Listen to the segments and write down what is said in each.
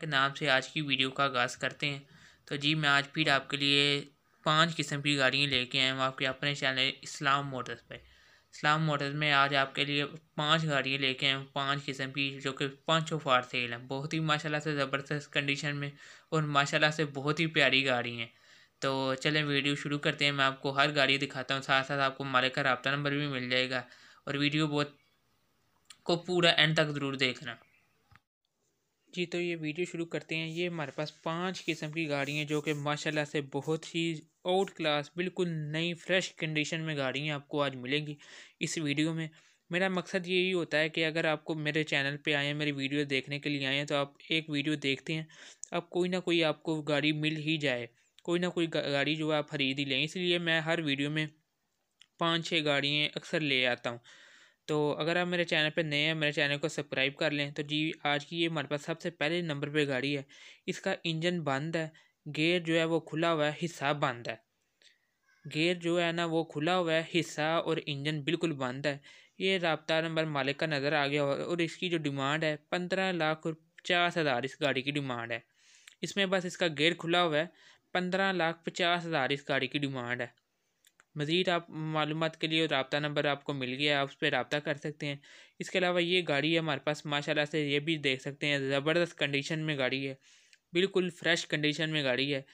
के नाम से आज की वीडियो का आगाज़ करते हैं तो जी मैं आज फिर आपके लिए पांच किस्म की गाड़ियाँ लेके आया हूँ आपके अपने चैनल इस्लाम मोटर्स पर इस्लाम मोटर्स में आज आपके लिए पांच गाड़ियाँ लेके आया हूँ पांच किस्म की जो कि पाँचों फार सेल हैं बहुत ही माशाल्लाह से ज़बरदस्त कंडीशन में और माशाल्लाह से बहुत ही प्यारी गाड़ी हैं तो चलें वीडियो शुरू करते हैं मैं आपको हर गाड़ी दिखाता हूँ साथ साथ आपको मालिक का रबता नंबर भी मिल जाएगा और वीडियो बहुत को पूरा एंड तक ज़रूर देखना जी तो ये वीडियो शुरू करते हैं ये हमारे पास पांच किस्म की गाड़ी हैं जो कि माशाल्लाह से बहुत ही आउट क्लास बिल्कुल नई फ्रेश कंडीशन में गाड़ियाँ आपको आज मिलेंगी इस वीडियो में मेरा मकसद यही होता है कि अगर आपको मेरे चैनल पे आए हैं मेरी वीडियो देखने के लिए आए हैं तो आप एक वीडियो देखते हैं अब कोई ना कोई आपको गाड़ी मिल ही जाए कोई ना कोई गाड़ी जो आप खरीद ही लें इसलिए मैं हर वीडियो में पाँच छः गाड़ियाँ अक्सर ले आता हूँ तो अगर आप मेरे चैनल पर नए हैं मेरे चैनल को सब्सक्राइब कर लें तो जी आज की ये हमारे पास सबसे पहले नंबर पर गाड़ी है इसका इंजन बंद है गेयर जो है वो खुला हुआ है हिस्सा बंद है गेयर जो है ना वो खुला हुआ है हिस्सा और इंजन बिल्कुल बंद है ये रबता नंबर मालिक का नज़र आ गया होगा और इसकी जो डिमांड है पंद्रह लाख और पचास हज़ार इस गाड़ी की डिमांड है इसमें बस इसका गेयर खुला हुआ है पंद्रह लाख पचास हज़ार इस गाड़ी की डिमांड है मज़ीद आप मालूम के लिए रबता नंबर आपको मिल गया आप उस पर रबता कर सकते हैं इसके अलावा ये गाड़ी है हमारे पास माशाला से ये भी देख सकते हैं ज़बरदस्त कंडीशन में गाड़ी है बिल्कुल फ्रेश कंडीशन में गाड़ी है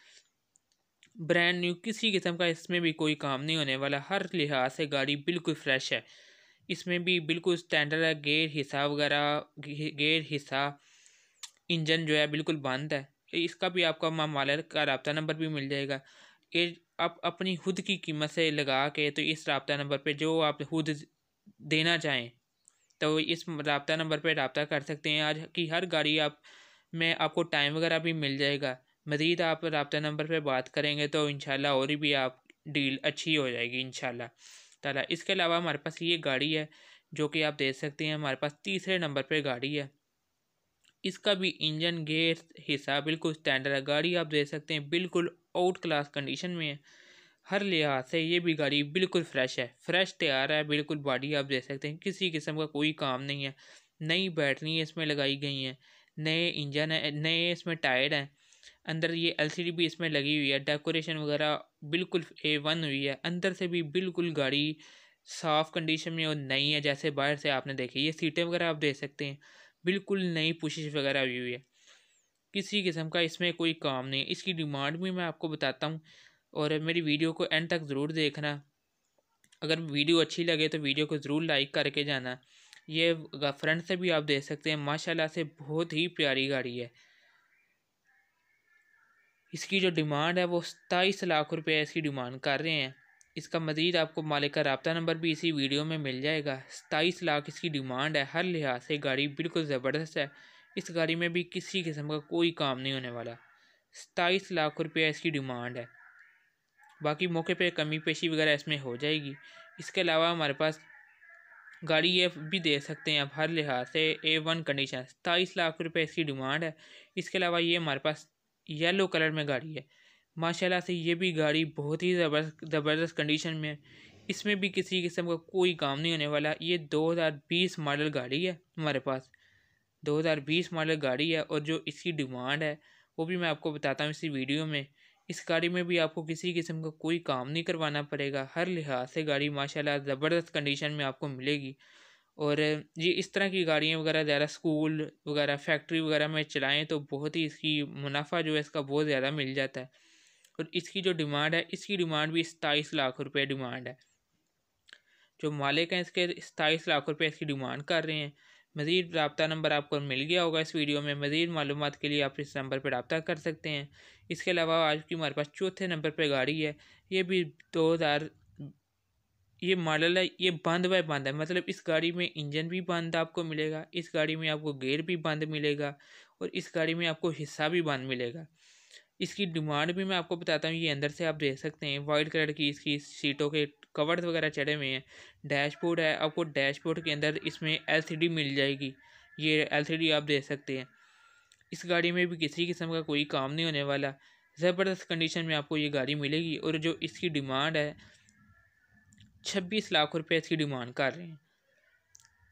ब्रांड न्यू किसी किस्म का इसमें भी कोई काम नहीं होने वाला हर लिहाज से गाड़ी बिल्कुल फ्रेश है इसमें भी बिल्कुल स्टैंडर्ड है गेयर हिस्सा वगैरह गेयर हिस्सा इंजन जो है बिल्कुल बंद है इसका भी आपका मामला का रबता नंबर भी मिल जाएगा ये आप अपनी खुद की कीमत से लगा के तो इस रबता नंबर पर जो आप खुद देना चाहें तो इस रबता नंबर पर रबता कर सकते हैं आज की हर गाड़ी आप में आपको टाइम वगैरह भी मिल जाएगा मज़ीद आप रबता नंबर पर बात करेंगे तो इन और भी आप डील अच्छी हो जाएगी इन ताला इसके अलावा हमारे पास ये गाड़ी है जो कि आप देख सकते हैं हमारे पास तीसरे नंबर पर गाड़ी है इसका भी इंजन गेयर हिस्सा बिल्कुल स्टैंडर्ड है गाड़ी आप देख सकते हैं बिल्कुल आउट क्लास कंडीशन में है हर लिहाज से ये भी गाड़ी बिल्कुल फ्रेश है फ्रेश तैयार है बिल्कुल बॉडी आप देख सकते हैं किसी किस्म का कोई काम नहीं है नई बैटरी इसमें लगाई गई हैं नए इंजन है नए इसमें टायर हैं अंदर ये एलसीडी भी इसमें लगी हुई है डेकोरेशन वगैरह बिल्कुल ए वन हुई है अंदर से भी बिल्कुल गाड़ी साफ़ कंडीशन में और नई है जैसे बाहर से आपने देखी ये सीटें वगैरह आप देख सकते हैं बिल्कुल नई पुशिश वगैरह हुई हुई है किसी किस्म का इसमें कोई काम नहीं इसकी डिमांड भी मैं आपको बताता हूँ और मेरी वीडियो को एंड तक ज़रूर देखना अगर वीडियो अच्छी लगे तो वीडियो को ज़रूर लाइक करके जाना ये फ्रंट से भी आप देख सकते हैं माशाल्लाह से बहुत ही प्यारी गाड़ी है इसकी जो डिमांड है वो सताईस लाख रुपये इसकी डिमांड कर रहे हैं इसका मज़ीद आपको मालिक का रबता नंबर भी इसी वीडियो में मिल जाएगा सताईस लाख इसकी डिमांड है हर लिहाज से गाड़ी बिल्कुल ज़बरदस्त है इस गाड़ी में भी किसी किस्म का कोई काम नहीं होने वाला सताईस लाख रुपया इसकी डिमांड है बाकी मौके पे कमी पेशी वगैरह इसमें हो जाएगी इसके अलावा हमारे पास गाड़ी ये भी दे सकते हैं आप हर लिहाज से ए वन कंडीशन सताईस लाख रुपये इसकी डिमांड है इसके अलावा ये हमारे पास येलो कलर में गाड़ी है माशाला से ये भी गाड़ी बहुत ही ज़बरदस्त कंडीशन में है इसमें भी किसी किस्म का कोई काम नहीं होने वाला ये 2020 मॉडल गाड़ी है हमारे पास 2020 मॉडल गाड़ी है और जो इसकी डिमांड है वो भी मैं आपको बताता हूँ इसी वीडियो में इस गाड़ी में भी आपको किसी किस्म का कोई काम नहीं करवाना पड़ेगा हर लिहाज से गाड़ी माशाल्लाह ज़बरदस्त कंडीशन में आपको मिलेगी और ये इस तरह की गाड़ियाँ वगैरह ज़्यादा स्कूल वगैरह फैक्ट्री वगैरह में चलाएँ तो बहुत ही इसकी मुनाफा जो है इसका बहुत ज़्यादा मिल जाता है और इसकी जो डिमांड है इसकी डिमांड भी सताईस लाख रुपये डिमांड है जो मालिक हैं इसके सताईस लाख रुपये इसकी डिमांड कर रहे हैं मज़ीद रबता नंबर आपको मिल गया होगा इस वीडियो में मज़ीद मालूम के लिए आप इस नंबर पर रबता कर सकते हैं इसके अलावा आज की हमारे पास चौथे नंबर पर गाड़ी है ये भी दो हज़ार ये मॉडल है ये बंद बाय बंद है मतलब इस गाड़ी में इंजन भी बंद आपको मिलेगा इस गाड़ी में आपको गेयर भी बंद मिलेगा और इस गाड़ी में आपको हिस्सा भी बंद मिलेगा इसकी डिमांड भी मैं आपको बताता हूँ ये अंदर से आप देख सकते हैं वाइट कलर की इसकी सीटों के कवर्स वगैरह चढ़े हुए हैं डैशबोर्ड है आपको डैशबोर्ड के अंदर इसमें एलसीडी मिल जाएगी ये एलसीडी आप देख सकते हैं इस गाड़ी में भी किसी किस्म का कोई काम नहीं होने वाला ज़बरदस्त कंडीशन में आपको ये गाड़ी मिलेगी और जो इसकी डिमांड है छब्बीस लाख रुपए इसकी डिमांड कर रहे हैं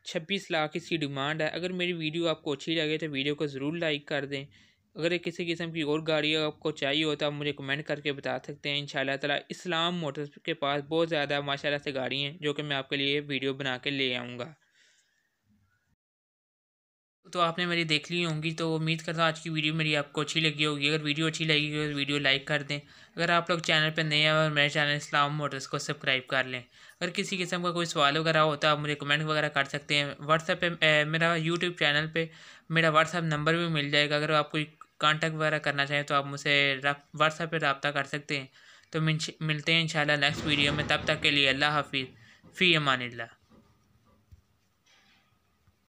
छब्बीस लाख इसकी डिमांड है अगर मेरी वीडियो आपको अच्छी लगे तो वीडियो को ज़रूर लाइक कर दें अगर ये किसी किस्म की और गाड़ी आपको चाहिए हो तो आप मुझे कमेंट करके बता सकते हैं इन ताला इस्लाम मोटर्स के पास बहुत ज़्यादा माशाल्लाह से गाड़ी हैं जो कि मैं आपके लिए वीडियो बना के ले आऊँगा तो आपने मेरी देख ली होंगी तो उम्मीद करता हूँ आज की वीडियो मेरी आपको अच्छी लगी होगी अगर वीडियो अच्छी लगी तो वीडियो लाइक कर दें अगर आप लोग चैनल पर नए हैं और मेरे चैनल इस्लाम मोटर्स को सब्सक्राइब कर लें अगर किसी किस्म का कोई सवाल वगैरह होता आप मुझे कमेंट वगैरह कर सकते हैं व्हाट्सएप पे मेरा यूट्यूब चैनल पर मेरा व्हाट्सएप नंबर भी मिल जाएगा अगर आप कोई कांटेक्ट वगैरह करना चाहें तो आप मुझसे व्हाट्सएप पर रबता कर सकते हैं तो मिलते हैं इंशाल्लाह नेक्स्ट वीडियो में तब तक के लिए अल्लाह हाफिज़ फ़ी अमान